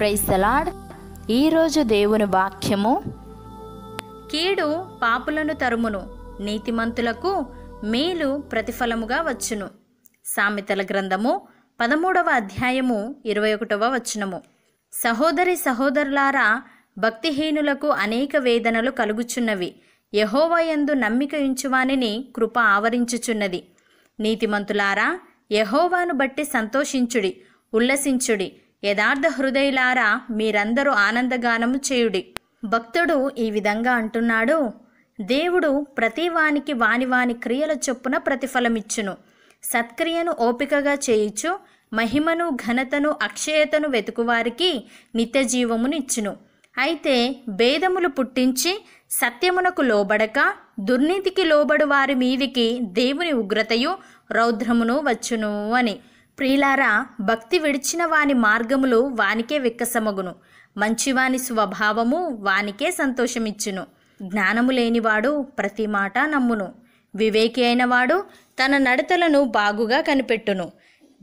praise the Lord ఈరోజు దేవుని వాక్యము కీడు పాపులను తరుమును నీతిమంతులకు మేలు ప్రతిఫలముగా వచ్చును సామెతల గ్రంథము పదమూడవ అధ్యాయము ఇరవై ఒకటవ వచనము సహోదరి సహోదరులారా భక్తిహీనులకు అనేక వేదనలు కలుగుచున్నవి యహోవయందు నమ్మిక ఉంచువానిని కృప ఆవరించుచున్నది నీతిమంతులారా యహోవాను బట్టి సంతోషించుడి ఉల్లసించుడి యథార్థ హృదయులారా మీరందరూ ఆనందగానము చేయుడి భక్తుడు ఈ విధంగా అంటున్నాడు దేవుడు ప్రతివానికి వాని వాని క్రియల చొప్పున ప్రతిఫలమిచ్చును సత్క్రియను ఓపికగా చేయిచు మహిమను ఘనతను అక్షయతను వెతుకువారికి నిత్యజీవమునిచ్చును అయితే భేదములు పుట్టించి సత్యమునకు లోబడక దుర్నీతికి లోబడు వారి మీదికి దేవుని ఉగ్రతయు రౌద్రమును వచ్చును అని ప్రియులారా భక్తి విడిచిన వాని మార్గములు వానికే విక్కసమగును మంచివాని స్వభావము వానికే సంతోషమిచ్చును జ్ఞానము లేనివాడు ప్రతి మాట నమ్మును వివేకి అయినవాడు తన నడతలను బాగుగా కనిపెట్టును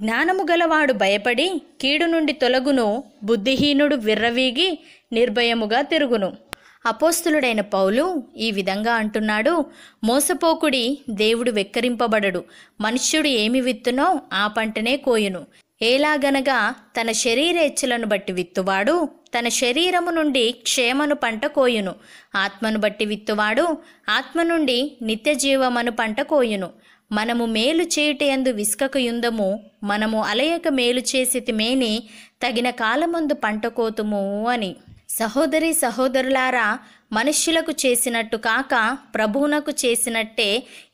జ్ఞానము గలవాడు భయపడి కీడు నుండి తొలగును బుద్ధిహీనుడు విర్రవీగి నిర్భయముగా తిరుగును అపోస్తులుడైన పౌలు ఈ విధంగా అంటున్నాడు మోసపోకుడి దేవుడు వెక్కరింపబడడు మనుష్యుడు ఏమి విత్తునో ఆ పంటనే కోయును ఏలాగనగా తన శరీరేచ్ఛలను బట్టి విత్తువాడు తన శరీరము నుండి క్షేమను పంట కోయును ఆత్మను బట్టి విత్తువాడు ఆత్మ నుండి నిత్య జీవమను పంట కోయును మనము మేలు చేయుటయందు విసుకక యుందము మనము అలయక మేలు చేసి మేని తగిన కాలమందు పంట కోతుము అని సహోదరి సహోదరులారా మనుష్యులకు చేసినట్టు కాక ప్రభువునకు చేసినట్టే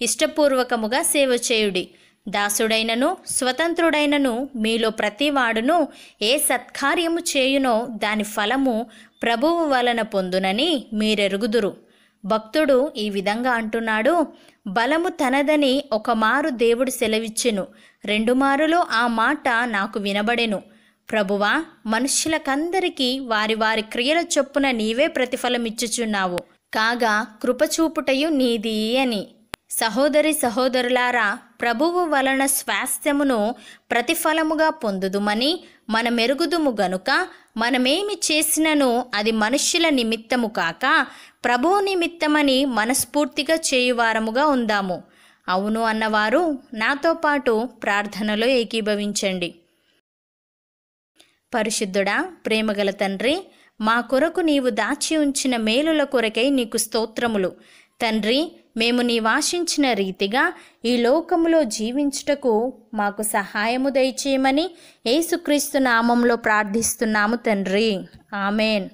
ఇష్టపూర్వకముగా సేవ చేయుడి దాసుడైనను స్వతంత్రుడైనను మీలో ప్రతివాడును ఏ సత్కార్యము చేయునో దాని ఫలము ప్రభువు వలన పొందునని మీరెరుగుదురు భక్తుడు ఈ విధంగా అంటున్నాడు బలము తనదని ఒకమారు దేవుడు సెలవిచ్చెను రెండు మారులో ఆ మాట నాకు వినబడెను ప్రభువా మనుష్యులకందరికీ వారి వారి క్రియల చొప్పున నీవే ప్రతిఫలమిచ్చుచున్నావు కాగా కృపచూపుటయు నీది అని సహోదరి సహోదరులారా ప్రభువు వలన స్వాస్థ్యమును ప్రతిఫలముగా పొందుదుమని మన మెరుగుదుము గనుక మనమేమి చేసినను అది మనుష్యుల నిమిత్తము కాక ప్రభువు నిమిత్తమని మనస్ఫూర్తిగా చేయువారముగా ఉందాము అవును అన్నవారు నాతో పాటు ప్రార్థనలో ఏకీభవించండి పరిశుద్ధుడా ప్రేమగల తండ్రి మా కొరకు నీవు దాచి ఉంచిన మేలుల కొరకై నీకు స్తోత్రములు తండ్రి మేము నీవాశించిన రీతిగా ఈ లోకములో జీవించుటకు మాకు సహాయము దయచేయమని యేసుక్రీస్తు నామంలో ప్రార్థిస్తున్నాము తండ్రి ఆమెన్